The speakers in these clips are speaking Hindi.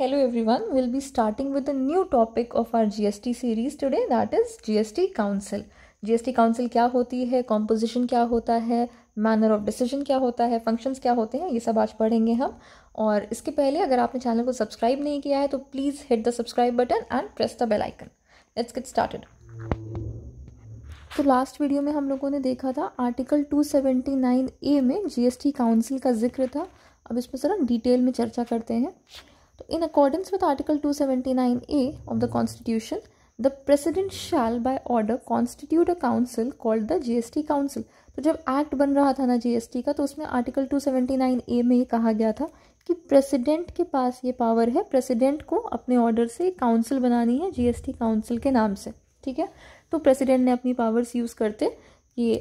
Hello new topic of our G S T series today that is G S T council G S T council क्या होती है कॉम्पोजिशन क्या होता है मैनर ऑफ डिसीजन क्या होता है फंक्शंस क्या होते हैं ये सब आज पढ़ेंगे हम और इसके पहले अगर आपने चैनल को सब्सक्राइब नहीं किया है तो please hit the subscribe button and press the bell icon let's get started तो लास्ट वीडियो में हम लोगों ने देखा था आर्टिकल 279 ए में जीएसटी काउंसिल का जिक्र था अब इसमें सर हम डिटेल में चर्चा करते हैं तो in with article two seventy nine A of the constitution the president shall by order constitute a council called the GST council तो जब एक्ट बन रहा था ना जीएसटी का तो उसमें आर्टिकल 279 ए में ही कहा गया था कि प्रेसिडेंट के पास ये पावर है प्रेसिडेंट को अपने ऑर्डर से काउंसिल बनानी है जीएसटी काउंसिल के नाम से ठीक है तो प्रेसिडेंट ने अपनी पावर्स यूज़ करते ये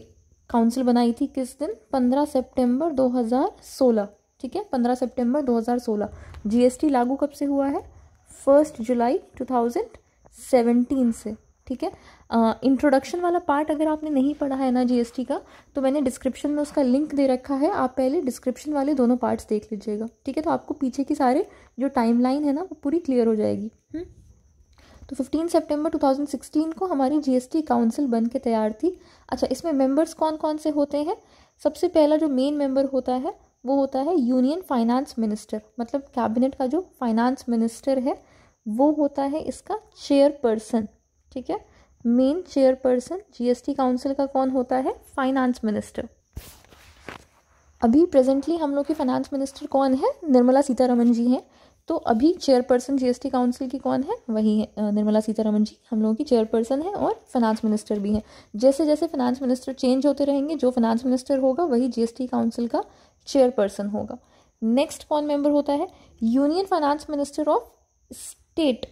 काउंसिल बनाई थी किस दिन दो हज़ार सोलह ठीक है पंद्रह सितंबर 2016 जीएसटी लागू कब से हुआ है फर्स्ट जुलाई 2017 से ठीक है इंट्रोडक्शन वाला पार्ट अगर आपने नहीं पढ़ा है ना जीएसटी का तो मैंने डिस्क्रिप्शन में उसका लिंक दे रखा है आप पहले डिस्क्रिप्शन वाले दोनों पार्ट्स देख लीजिएगा ठीक है तो आपको पीछे की सारे जो टाइम लाइन है ना वो पूरी क्लियर हो जाएगी हुँ? हम्म? तो 15 सितंबर 2016 को हमारी जीएसटी काउंसिल बन के तैयार थी अच्छा इसमें मेंबर्स कौन कौन से होते हैं सबसे पहला जो मेन मेंबर होता है वो होता है यूनियन फाइनेंस मिनिस्टर मतलब कैबिनेट का जो फाइनेंस मिनिस्टर है वो होता है इसका चेयरपर्सन ठीक है मेन चेयरपर्सन जीएसटी काउंसिल का कौन होता है फाइनेंस मिनिस्टर अभी प्रेजेंटली हम लोग के फाइनेंस मिनिस्टर कौन है निर्मला सीतारमन जी हैं तो अभी चेयरपर्सन जीएसटी काउंसिल की कौन है वही है निर्मला सीतारमन जी हम लोगों की चेयरपर्सन है और फाइनेंस मिनिस्टर भी हैं जैसे जैसे फाइनेंस मिनिस्टर चेंज होते रहेंगे जो फाइनेंस मिनिस्टर होगा वही जीएसटी काउंसिल का चेयरपर्सन होगा नेक्स्ट कौन मेंबर होता है union finance minister of state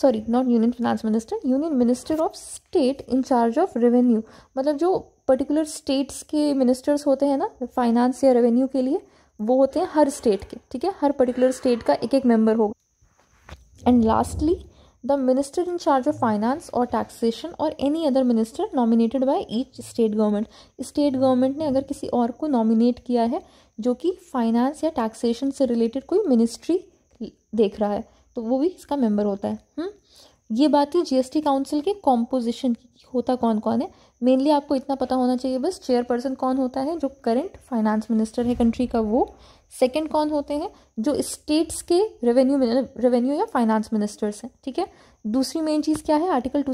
sorry not union finance minister union minister of state in charge of revenue मतलब जो पर्टिकुलर स्टेट्स के मिनिस्टर्स होते हैं ना फाइनेंस या रेवेन्यू के लिए वो होते हैं हर स्टेट के ठीक है हर पर्टिकुलर स्टेट का एक एक मेंबर होगा and lastly the minister in charge of finance और टैक्सेशन और any other minister nominated by each state government state government ने अगर किसी और को नॉमिनेट किया है जो कि फाइनेंस या टैक्सेशन से रिलेटेड कोई मिनिस्ट्री देख रहा है तो वो भी इसका मेम्बर होता है हुँ? हम्म? ये बात थी जीएसटी काउंसिल के कॉम्पोजिशन की होता कौन कौन है मेनली आपको इतना पता होना चाहिए बस चेयरपर्सन कौन होता है जो करंट फाइनेंस मिनिस्टर है कंट्री का वो सेकंड कौन होते हैं जो स्टेट्स के रेवेन्यू रेवेन्यू या फाइनेंस मिनिस्टर्स हैं ठीक है दूसरी मेन चीज़ क्या है आर्टिकल टू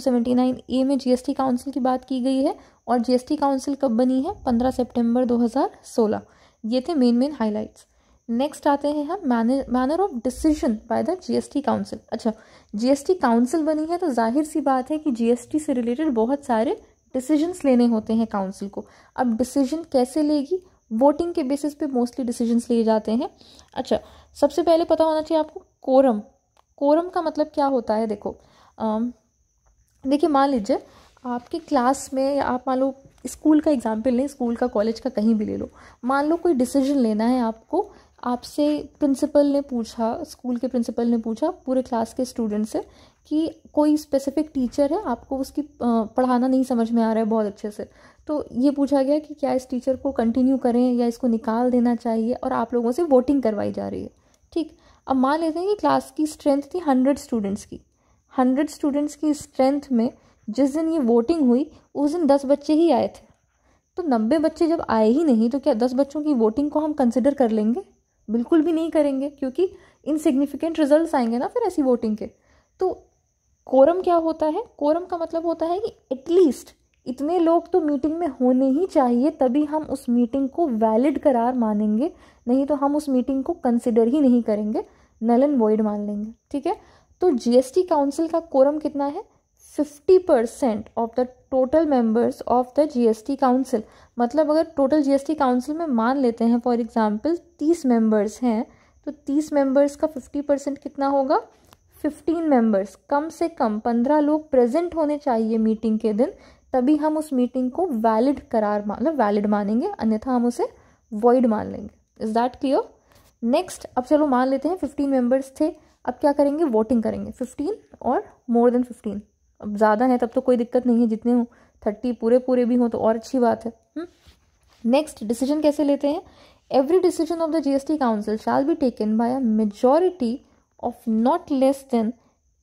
ए में जीएसटी काउंसिल की बात की गई है और जीएसटी काउंसिल कब बनी है पंद्रह सेप्टेम्बर दो ये थे मेन मेन हाईलाइट्स नेक्स्ट आते हैं हम manner of decision by the GST council अच्छा जीएसटी काउंसिल बनी है तो जाहिर सी बात है कि जीएसटी से रिलेटेड बहुत सारे डिसीजंस लेने होते हैं काउंसिल को अब डिसीजन कैसे लेगी वोटिंग के बेसिस पे मोस्टली डिसीजंस लिए जाते हैं अच्छा सबसे पहले पता होना चाहिए आपको कोरम कोरम का मतलब क्या होता है देखो देखिए मान लीजिए आपके क्लास में या आप मान लो स्कूल का एग्जाम्पल लें स्कूल का कॉलेज का कहीं भी ले लो मान लो कोई डिसीजन लेना है आपको आपसे प्रिंसिपल ने पूछा स्कूल के प्रिंसिपल ने पूछा पूरे क्लास के स्टूडेंट से कि कोई स्पेसिफिक टीचर है आपको उसकी पढ़ाना नहीं समझ में आ रहा है बहुत अच्छे से तो ये पूछा गया कि क्या इस टीचर को कंटिन्यू करें या इसको निकाल देना चाहिए और आप लोगों से वोटिंग करवाई जा रही है ठीक अब मान लेते हैं कि क्लास की स्ट्रेंथ थी हंड्रेड स्टूडेंट्स की हंड्रेड स्टूडेंट्स की स्ट्रेंथ में जिस दिन ये वोटिंग हुई उस दिन दस बच्चे ही आए थे तो नब्बे बच्चे जब आए ही नहीं तो क्या दस बच्चों की वोटिंग को हम कंसिडर कर लेंगे बिल्कुल भी नहीं करेंगे क्योंकि इनसिग्निफिकेंट रिजल्ट आएंगे ना फिर ऐसी वोटिंग के तो कोरम क्या होता है कोरम का मतलब होता है कि एटलीस्ट इतने लोग तो मीटिंग में होने ही चाहिए तभी हम उस मीटिंग को वैलिड करार मानेंगे नहीं तो हम उस मीटिंग को कंसिडर ही नहीं करेंगे नलन वॉइड मान लेंगे ठीक है तो जीएसटी काउंसिल का कोरम कितना है 50% of the total members of the GST council मतलब अगर टोटल जीएसटी काउंसिल में मान लेते हैं फॉर एग्जांपल 30 मेंबर्स हैं तो 30 मेंबर्स का 50% कितना होगा 15 मेंबर्स कम से कम 15 लोग प्रेजेंट होने चाहिए मीटिंग के दिन तभी हम उस मीटिंग को वैलिड करार मतलब वैलिड मानेंगे अन्यथा हम उसे वॉइड मान लेंगे इज दैट क्लियर नेक्स्ट अब चलो मान लेते हैं फिफ्टीन मेंबर्स थे अब क्या करेंगे वोटिंग करेंगे फिफ्टीन और मोर देन फिफ्टीन अब ज़्यादा है तब तो कोई दिक्कत नहीं है जितने हों थर्टी पूरे पूरे भी हों तो और अच्छी बात है नेक्स्ट हम्म? डिसीजन कैसे लेते हैं every decision of the G S T council shall be taken by a majority of not less than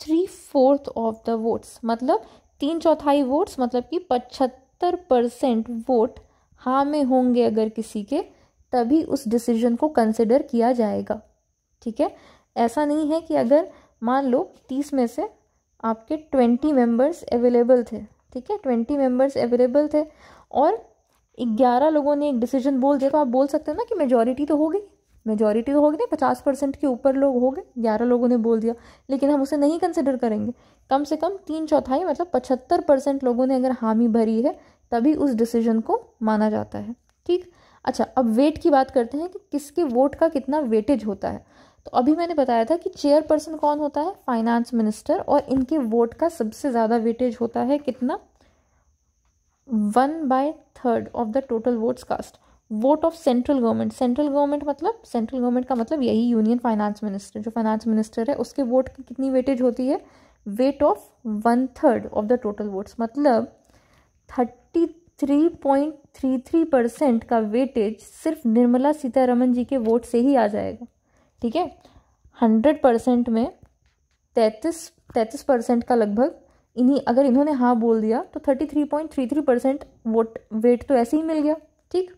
three fourth of the votes मतलब तीन चौथाई वोट्स मतलब कि पचहत्तर परसेंट वोट हाँ में होंगे अगर किसी के तभी उस डिसीजन को कंसिडर किया जाएगा ठीक है ऐसा नहीं है कि अगर मान लो तीस में से आपके ट्वेंटी मेंबर्स अवेलेबल थे ठीक है ट्वेंटी मेंबर्स अवेलेबल थे और ग्यारह लोगों ने एक डिसीजन बोल दिया तो आप बोल सकते हो ना कि मेजॉरिटी तो हो गई मेजॉरिटी तो होगी ना पचास परसेंट के ऊपर लोग हो गए ग्यारह लोगों ने बोल दिया लेकिन हम उसे नहीं कंसिडर करेंगे कम से कम तीन चौथाई मतलब पचहत्तर परसेंट लोगों ने अगर हामी भरी है तभी उस डिसीजन को माना जाता है ठीक अच्छा अब वेट की बात करते हैं कि किसके वोट का कितना वेटेज होता है तो अभी मैंने बताया था कि चेयर पर्सन कौन होता है फाइनेंस मिनिस्टर और इनके वोट का सबसे ज़्यादा वेटेज होता है कितना one by third of the total votes cast vote of central government central government मतलब सेंट्रल गवर्नमेंट का मतलब यही यूनियन फाइनेंस मिनिस्टर जो फाइनेंस मिनिस्टर है उसके वोट की कितनी वेटेज होती है weight of one third of the total votes मतलब thirty three point three three percent का वेटेज सिर्फ निर्मला सीतारमन जी के वोट से ही आ जाएगा ठीक है हंड्रेड परसेंट में तैंतीस तैंतीस परसेंट का लगभग इन्हीं अगर इन्होंने हाँ बोल दिया तो thirty three point three three percent vote weight तो ऐसे ही मिल गया ठीक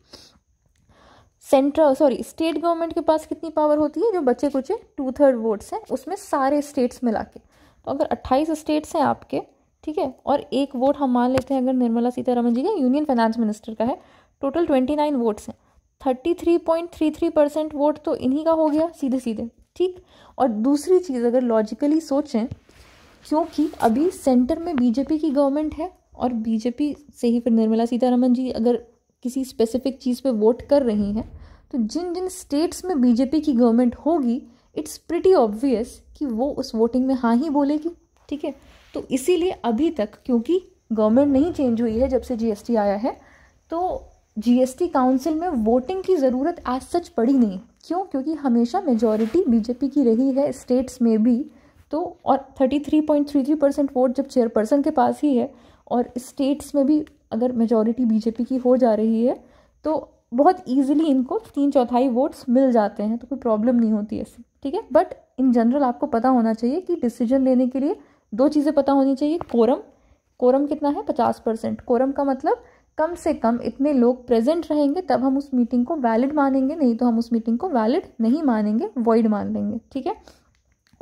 सेंट्रल सॉरी स्टेट गवर्नमेंट के पास कितनी पावर होती है जो बचे कुचे टू थर्ड वोट्स हैं उसमें सारे स्टेट्स मिला के तो अगर अट्ठाईस स्टेट्स हैं आपके ठीक है और एक वोट हम मान लेते हैं अगर निर्मला सीतारामन जी का यूनियन फाइनेंस मिनिस्टर का है टोटल ट्वेंटी नाइन वोट्स हैं thirty three point three three percent vote तो इन्हीं का हो गया सीधे सीधे ठीक और दूसरी चीज़ अगर लॉजिकली सोचें क्योंकि अभी सेंटर में बीजेपी की गवर्नमेंट है और बीजेपी से ही फिर निर्मला सीतारमन जी अगर किसी स्पेसिफिक चीज़ पे वोट कर रही हैं तो जिन जिन स्टेट्स में बीजेपी की गवर्नमेंट होगी इट्स प्रिटी ऑब्वियस कि वो उस वोटिंग में हाँ ही बोलेगी ठीक है तो इसीलिए अभी तक क्योंकि गवर्नमेंट नहीं चेंज हुई है जब से जीएसटी आया है तो जीएसटी काउंसिल में वोटिंग की ज़रूरत आज सच पड़ी नहीं क्यों क्योंकि हमेशा मेजॉरिटी बीजेपी की रही है स्टेट्स में भी तो और 33.33 परसेंट वोट जब चेयरपर्सन के पास ही है और स्टेट्स में भी अगर मेजॉरिटी बीजेपी की हो जा रही है तो बहुत ईजिली इनको तीन चौथाई वोट्स मिल जाते हैं तो कोई प्रॉब्लम नहीं होती ऐसी ठीक है बट इन जनरल आपको पता होना चाहिए कि डिसीजन लेने के लिए दो चीज़ें पता होनी चाहिए कोरम कोरम कितना है पचास परसेंट कोरम का मतलब कम से कम इतने लोग प्रेजेंट रहेंगे तब हम उस मीटिंग को वैलिड मानेंगे नहीं तो हम उस मीटिंग को वैलिड नहीं मानेंगे वॉइड मान लेंगे ठीक है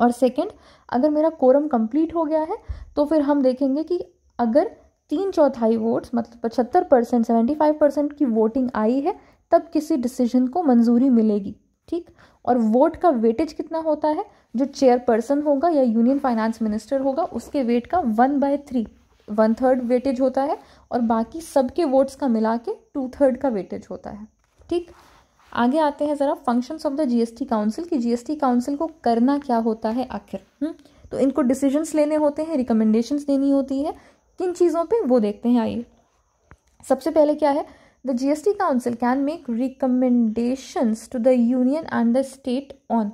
और सेकंड अगर मेरा कोरम कंप्लीट हो गया है तो फिर हम देखेंगे कि अगर तीन चौथाई वोट्स मतलब पचहत्तर परसेंट सेवेंटी फाइव परसेंट की वोटिंग आई है तब किसी डिसीजन को मंजूरी मिलेगी ठीक और वोट का वेटेज कितना होता है जो चेयरपर्सन होगा या यूनियन फाइनेंस मिनिस्टर होगा उसके वेट का one by three one third weightage होता है और बाकी सबके वोट्स का मिला के टू थर्ड का वेटेज होता है ठीक आगे आते हैं ज़रा functions of the GST council की जीएसटी काउंसिल को करना क्या होता है आखिर हुँ? हम्म? तो इनको डिसीजंस लेने होते हैं रिकमेंडेशन देनी होती है किन चीज़ों पे वो देखते हैं आइए सबसे पहले क्या है the GST council can make recommendation to the union and the state on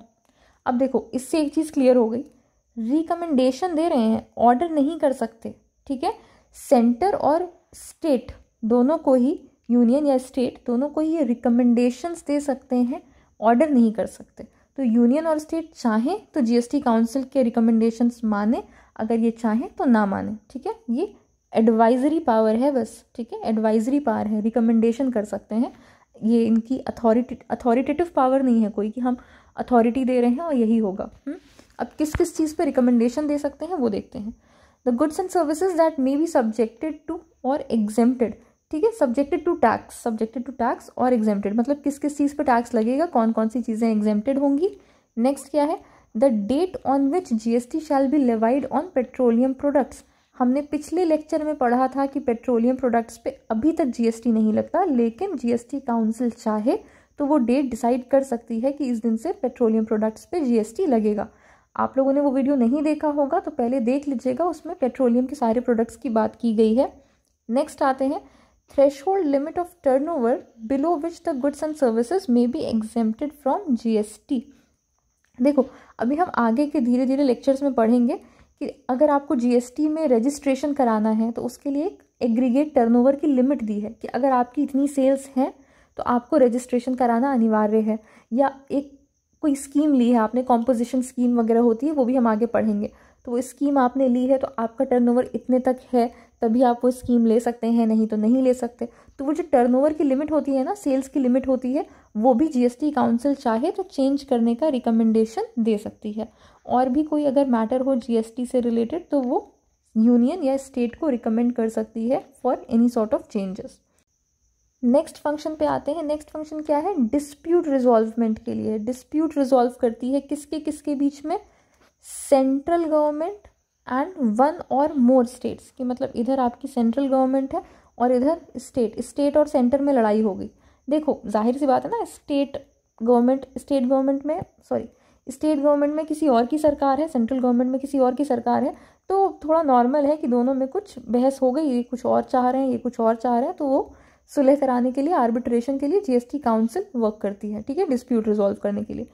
अब देखो इससे एक चीज़ क्लियर हो गई रिकमेंडेशन दे रहे हैं ऑर्डर नहीं कर सकते ठीक है सेंटर और स्टेट दोनों को ही यूनियन या स्टेट दोनों को ही ये रिकमेंडेशंस दे सकते हैं ऑर्डर नहीं कर सकते तो यूनियन और स्टेट चाहें तो जीएसटी काउंसिल के रिकमेंडेशंस माने अगर ये चाहें तो ना माने ठीक है ये एडवाइजरी पावर है बस ठीक है एडवाइजरी पावर है रिकमेंडेशन कर सकते हैं ये इनकी अथॉरिटी अथॉरिटेटिव पावर नहीं है कोई कि हम अथॉरिटी दे रहे हैं और यही होगा हुँ? हम्म? अब किस किस चीज़ पे रिकमेंडेशन दे सकते हैं वो देखते हैं the goods and services that may be subjected to or exempted ठीक है subjected to tax subjected to tax or exempted मतलब किस किस चीज़ पर टैक्स लगेगा कौन कौन सी चीज़ें एग्जेम्प्टेड होंगी नेक्स्ट क्या है the date on which G S T shall be levied on petroleum products हमने पिछले लेक्चर में पढ़ा था कि पेट्रोलियम प्रोडक्ट्स पे अभी तक जीएसटी नहीं लगता लेकिन जीएसटी काउंसिल चाहे तो वो डेट डिसाइड कर सकती है कि इस दिन से पेट्रोलियम प्रोडक्ट्स पे जीएसटी लगेगा आप लोगों ने वो वीडियो नहीं देखा होगा तो पहले देख लीजिएगा उसमें पेट्रोलियम के सारे प्रोडक्ट्स की बात की गई है नेक्स्ट आते हैं threshold limit of turnover below which the goods and services may be exempted from G S T देखो अभी हम आगे के धीरे धीरे लेक्चर्स में पढ़ेंगे कि अगर आपको टी में रजिस्ट्रेशन कराना है तो उसके लिए एक एग्रीगेट टर्नओवर की लिमिट दी है कि अगर आपकी इतनी सेल्स हैं तो आपको रजिस्ट्रेशन कराना अनिवार्य है या एक कोई स्कीम ली है आपने कॉम्पोजिशन स्कीम वगैरह होती है वो भी हम आगे पढ़ेंगे तो वो स्कीम आपने ली है तो आपका टर्नओवर इतने तक है तभी आप वो स्कीम ले सकते हैं नहीं तो नहीं ले सकते तो वो जो टर्नओवर की लिमिट होती है ना सेल्स की लिमिट होती है वो भी जीएसटी काउंसिल चाहे तो चेंज करने का रिकमेंडेशन दे सकती है और भी कोई अगर मैटर हो जीएसटी से रिलेटेड तो वो यूनियन या स्टेट को रिकमेंड कर सकती है for any sort of changes next function पे आते हैं नेक्स्ट फंक्शन क्या है डिस्प्यूट रिजॉल्वमेंट के लिए डिस्प्यूट रिजॉल्व करती है किसके किसके बीच में central government and one or more states कि मतलब इधर आपकी सेंट्रल गवर्नमेंट है और इधर स्टेट स्टेट और सेंटर में लड़ाई हो गई देखो जाहिर सी बात है ना स्टेट गवर्नमेंट स्टेट गवर्नमेंट में सॉरी स्टेट गवर्नमेंट में किसी और की सरकार है सेंट्रल गवर्नमेंट में किसी और की सरकार है तो थोड़ा नॉर्मल है कि दोनों में कुछ बहस हो गई ये कुछ और चाह रहे हैं ये कुछ और चाह रहे हैं तो वो सुलह कराने के लिए आर्बिट्रेशन के लिए जीएसटी काउंसिल वर्क करती है ठीक है डिस्प्यूट रिजॉल्व करने के लिए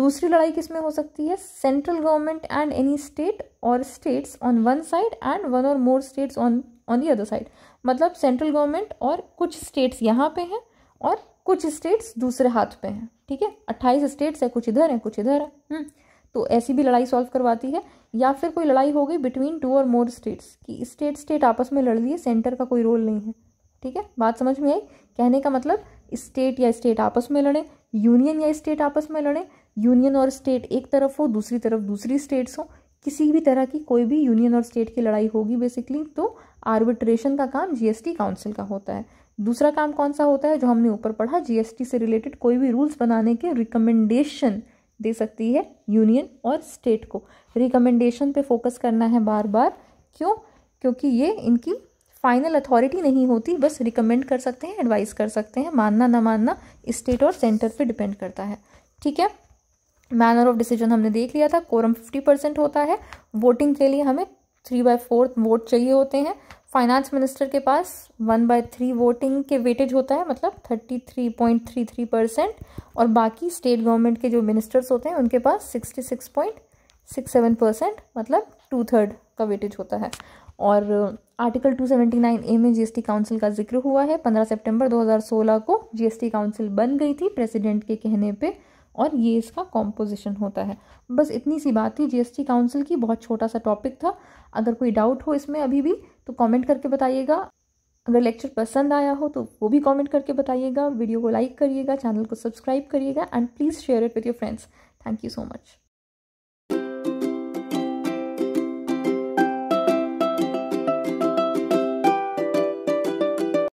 दूसरी लड़ाई किस में हो सकती है central government and any state or states on one side and one or more states on on the other side मतलब सेंट्रल गवर्नमेंट और कुछ स्टेट्स यहाँ पे हैं और कुछ स्टेट्स दूसरे हाथ पे हैं ठीक है अट्ठाईस स्टेट्स हैं कुछ इधर हैं कुछ इधर है हम्म। तो ऐसी भी लड़ाई सॉल्व करवाती है या फिर कोई लड़ाई हो गई between two or more states कि स्टेट स्टेट आपस में लड़ है सेंटर का कोई रोल नहीं है ठीक है बात समझ में आई कहने का मतलब स्टेट या स्टेट आपस में लड़ें यूनियन या स्टेट आपस में लड़ें यूनियन और स्टेट एक तरफ हो दूसरी तरफ दूसरी स्टेट्स हो किसी भी तरह की कोई भी यूनियन और स्टेट की लड़ाई होगी बेसिकली तो आर्बिट्रेशन का काम जीएसटी काउंसिल का होता है दूसरा काम कौन सा होता है जो हमने ऊपर पढ़ा जीएसटी से रिलेटेड कोई भी रूल्स बनाने के रिकमेंडेशन दे सकती है यूनियन और स्टेट को रिकमेंडेशन पे फोकस करना है बार बार क्यों क्योंकि ये इनकी फाइनल अथॉरिटी नहीं होती बस रिकमेंड कर सकते हैं एडवाइस कर सकते हैं मानना ना मानना स्टेट और सेंटर पे डिपेंड करता है ठीक है मैनर ऑफ डिसीजन हमने देख लिया था कोरम फिफ्टी परसेंट होता है वोटिंग के लिए हमें थ्री बाय फोर्थ वोट चाहिए होते हैं फाइनेंस मिनिस्टर के पास वन बाय थ्री वोटिंग के वेटेज होता है मतलब thirty three point three three percent और बाकी स्टेट गवर्नमेंट के जो मिनिस्टर्स होते हैं उनके पास sixty six point six seven percent मतलब टू थर्ड का वेटेज होता है और आर्टिकल 279 ए में जीएसटी काउंसिल का जिक्र हुआ है 15 सितंबर 2016 को जीएसटी काउंसिल बन गई थी प्रेसिडेंट के कहने पे और ये इसका कॉम्पोजिशन होता है बस इतनी सी बात थी जीएसटी काउंसिल की बहुत छोटा सा टॉपिक था अगर कोई डाउट हो इसमें अभी भी तो कमेंट करके बताइएगा अगर लेक्चर पसंद आया हो तो वो भी कॉमेंट करके बताइएगा वीडियो को लाइक करिएगा चैनल को सब्सक्राइब करिएगा and please share it with your friends thank you so much